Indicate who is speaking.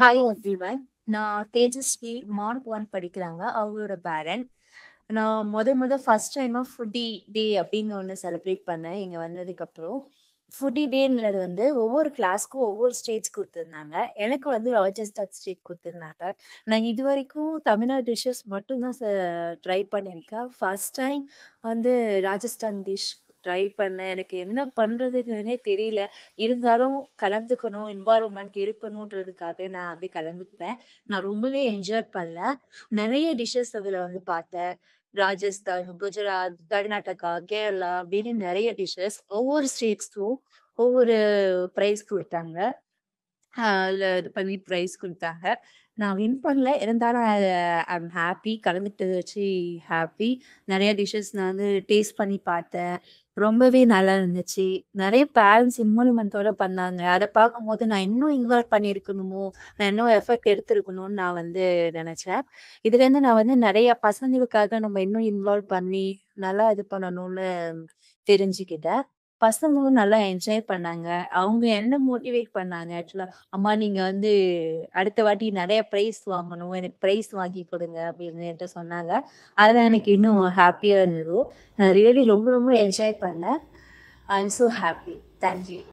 Speaker 1: Hi everyone நான் Tejashwi mark one படிக்கிறாங்க அவங்களோட பேரன் நான் முத முத ஃபர்ஸ்ட் டைமாக ஃபுட்டி டே அப்படின்னு ஒன்று செலிப்ரேட் பண்ணேன் இங்கே வந்ததுக்கப்புறம் ஃபுட்டி டேன்றது வந்து ஒவ்வொரு கிளாஸ்க்கும் ஒவ்வொரு ஸ்டேட்ஸ் கொடுத்துருந்தாங்க எனக்கு வந்து ராஜஸ்தான் ஸ்டேட் கொடுத்துருந்தாங்க நான் இது வரைக்கும் தமிழ்நாடு டிஷ்ஷஸ் மட்டும்தான் ட்ரை பண்ணியிருக்கேன் ஃபர்ஸ்ட் டைம் வந்து ராஜஸ்தான் டிஷ் ட்ரை பண்ணேன் எனக்கு என்ன பண்ணுறதுன்னே தெரியல இருந்தாலும் கலந்துக்கணும் என்வாரன்மெண்ட் இருக்கணுன்றதுக்காக நான் அப்படி கலந்துப்பேன் நான் ரொம்பவே என்ஜாய் பண்ணேன் நிறைய டிஷ்ஷஸ் அதில் வந்து பார்த்தேன் ராஜஸ்தான் குஜராத் கர்நாடகா கேரளா அப்படின்னு நிறைய டிஷ்ஷஸ் ஒவ்வொரு ஸ்டேட்ஸ்க்கும் ஒவ்வொரு ப்ரைஸ் கொடுத்தாங்க இது பண்ணி ப்ரைஸ் கொடுத்தாங்க நான் வின் பண்ணல இருந்தாலும் ஐம் ஹாப்பி கலந்துட்டு வச்சு ஹாப்பி நிறைய டிஷ்ஷஸ் நான் வந்து டேஸ்ட் பண்ணி பார்த்தேன் ரொம்பவே நல்லா இருந்துச்சு நிறைய பேரண்ட்ஸ் இன்வால்மெண்ட்டோட பண்ணாங்க அதை பார்க்கும்போது நான் இன்னும் இன்வால்வ் பண்ணியிருக்கணுமோ நான் இன்னும் எஃபர்ட் எடுத்திருக்கணும்னு நான் வந்து நினச்சேன் இதுலேருந்து நான் வந்து நிறைய பசங்களுக்காக நம்ம இன்னும் இன்வால்வ் பண்ணி நல்லா இது பண்ணணும்னு தெரிஞ்சுக்கிட்டேன் பசங்களும் நல்லா என்ஜாய் பண்ணாங்க. அவங்க என்ன மோட்டிவேட் பண்ணாங்க ஆக்சுவலா. "அம்மா நீங்க வந்து அடுத்த வாட்டி நிறைய பிரைஸ் வாங்கணும். எனக்கு பிரைஸ் வாங்கி கொடுங்க அப்படின்னு என்கிட்ட சொன்னாங்க. அதுதான் எனக்கு இன்னும் ஹாப்பியா இருந்தது. நான் ரியலி ரொம்ப ரொம்ப என்ஜாய் பண்ணேன். I am so happy. Thank you.